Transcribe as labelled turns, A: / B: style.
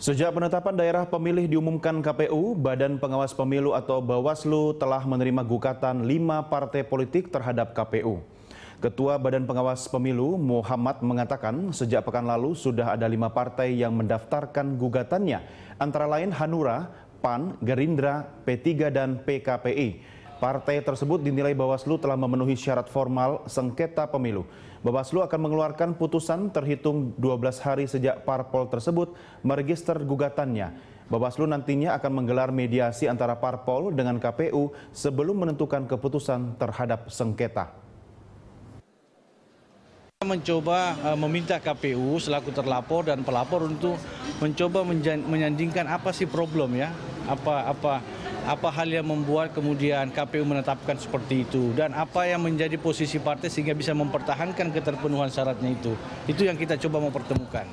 A: Sejak penetapan daerah pemilih diumumkan KPU, Badan Pengawas Pemilu atau Bawaslu telah menerima gugatan lima partai politik terhadap KPU. Ketua Badan Pengawas Pemilu Muhammad mengatakan sejak pekan lalu sudah ada lima partai yang mendaftarkan gugatannya, antara lain Hanura, PAN, Gerindra, P3, dan PKPI. Partai tersebut dinilai Bawaslu telah memenuhi syarat formal sengketa pemilu. Bawaslu akan mengeluarkan putusan terhitung 12 hari sejak parpol tersebut meregister gugatannya. Bawaslu nantinya akan menggelar mediasi antara parpol dengan KPU sebelum menentukan keputusan terhadap sengketa.
B: Mencoba eh, meminta KPU selaku terlapor dan pelapor untuk mencoba menyandingkan apa sih problem ya, apa apa apa hal yang membuat kemudian KPU menetapkan seperti itu dan apa yang menjadi posisi partai sehingga bisa mempertahankan keterpenuhan syaratnya itu. Itu yang kita coba mempertemukan.